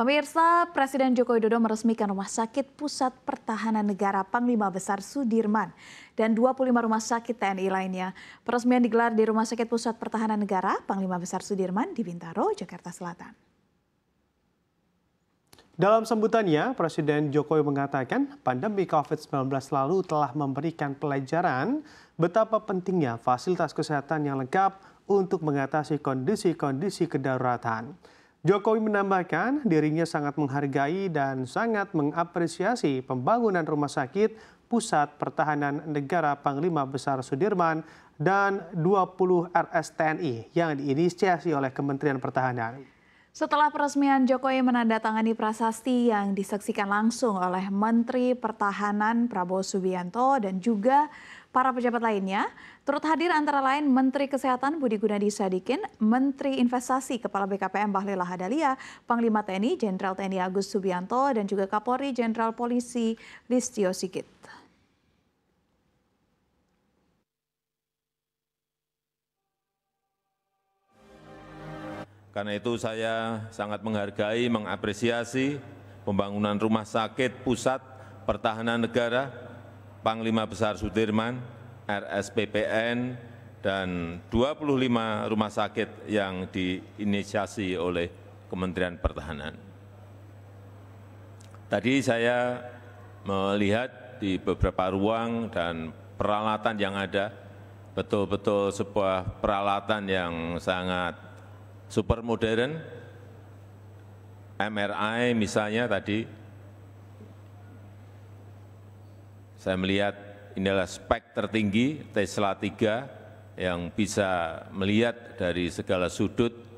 Pemirsa, Presiden Joko Widodo meresmikan Rumah Sakit Pusat Pertahanan Negara Panglima Besar Sudirman dan 25 rumah sakit TNI lainnya. Peresmian digelar di Rumah Sakit Pusat Pertahanan Negara Panglima Besar Sudirman di Bintaro, Jakarta Selatan. Dalam sambutannya, Presiden Jokowi mengatakan pandemi COVID-19 lalu telah memberikan pelajaran betapa pentingnya fasilitas kesehatan yang lengkap untuk mengatasi kondisi-kondisi kedaruratan. Jokowi menambahkan dirinya sangat menghargai dan sangat mengapresiasi pembangunan rumah sakit Pusat Pertahanan Negara Panglima Besar Sudirman dan 20 RS TNI yang diinisiasi oleh Kementerian Pertahanan. Setelah peresmian Jokowi menandatangani prasasti yang disaksikan langsung oleh Menteri Pertahanan Prabowo Subianto dan juga para pejabat lainnya, turut hadir antara lain Menteri Kesehatan Budi Gunadi Sadikin, Menteri Investasi Kepala BKPM Bahlil Lahadalia, Panglima TNI Jenderal TNI Agus Subianto dan juga Kapolri Jenderal Polisi Listio Sigit. karena itu saya sangat menghargai, mengapresiasi pembangunan rumah sakit pusat pertahanan negara, Panglima Besar Sudirman, RSPPN, dan 25 rumah sakit yang diinisiasi oleh Kementerian Pertahanan. Tadi saya melihat di beberapa ruang dan peralatan yang ada, betul-betul sebuah peralatan yang sangat super modern, MRI misalnya tadi, saya melihat inilah spek tertinggi Tesla 3 yang bisa melihat dari segala sudut